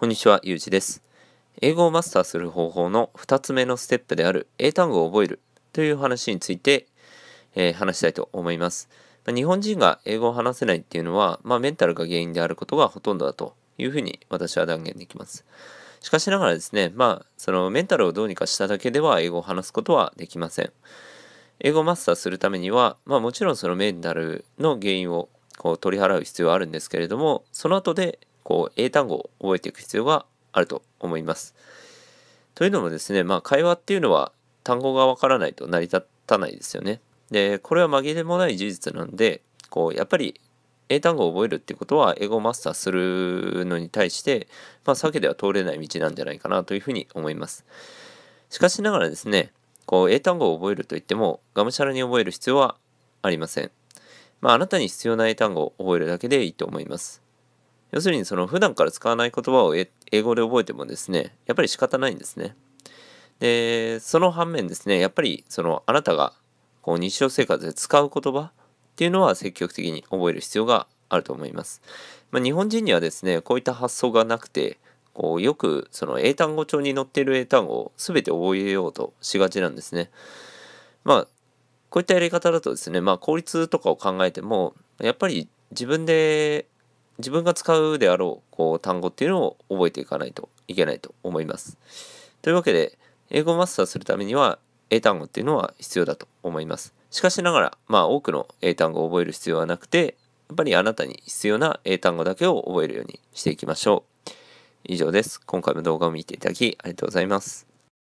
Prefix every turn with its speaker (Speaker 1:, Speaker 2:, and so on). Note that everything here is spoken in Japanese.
Speaker 1: こんにちは、ゆうじです。英語をマスターする方法の2つ目のステップである英単語を覚えるという話について、えー、話したいと思います。まあ、日本人が英語を話せないっていうのは、まあ、メンタルが原因であることがほとんどだというふうに私は断言できます。しかしながらですね、まあ、そのメンタルをどうにかしただけでは英語を話すことはできません。英語をマスターするためには、まあ、もちろんそのメンタルの原因をこう取り払う必要はあるんですけれども、その後でこう英単語を覚えていく必要があると思います。というのもですね、まあ、会話っていうのは単語がわからないと成り立たないですよね。でこれは紛れもない事実なんでこうやっぱり英単語を覚えるってことは英語をマスターするのに対して、まあ、避けては通れない道なんじゃないかなというふうに思います。しかしながらですねこう英単語を覚えるといってもがむしゃらに覚える必要はありません。まあ、あなたに必要な英単語を覚えるだけでいいと思います。要するにその普段から使わない言葉を英語で覚えてもですねやっぱり仕方ないんですねでその反面ですねやっぱりそのあなたがこう日常生活で使う言葉っていうのは積極的に覚える必要があると思います、まあ、日本人にはですねこういった発想がなくてこうよくその英単語帳に載っている英単語を全て覚えようとしがちなんですねまあこういったやり方だとですねまあ効率とかを考えてもやっぱり自分で自分が使うであろうこう単語っていうのを覚えていかないといけないと思います。というわけで英語をマスターするためには英単語っていうのは必要だと思います。しかしながら、まあ、多くの英単語を覚える必要はなくてやっぱりあなたに必要な英単語だけを覚えるようにしていきましょう。以上です。今回も動画を見ていただきありがとうございます。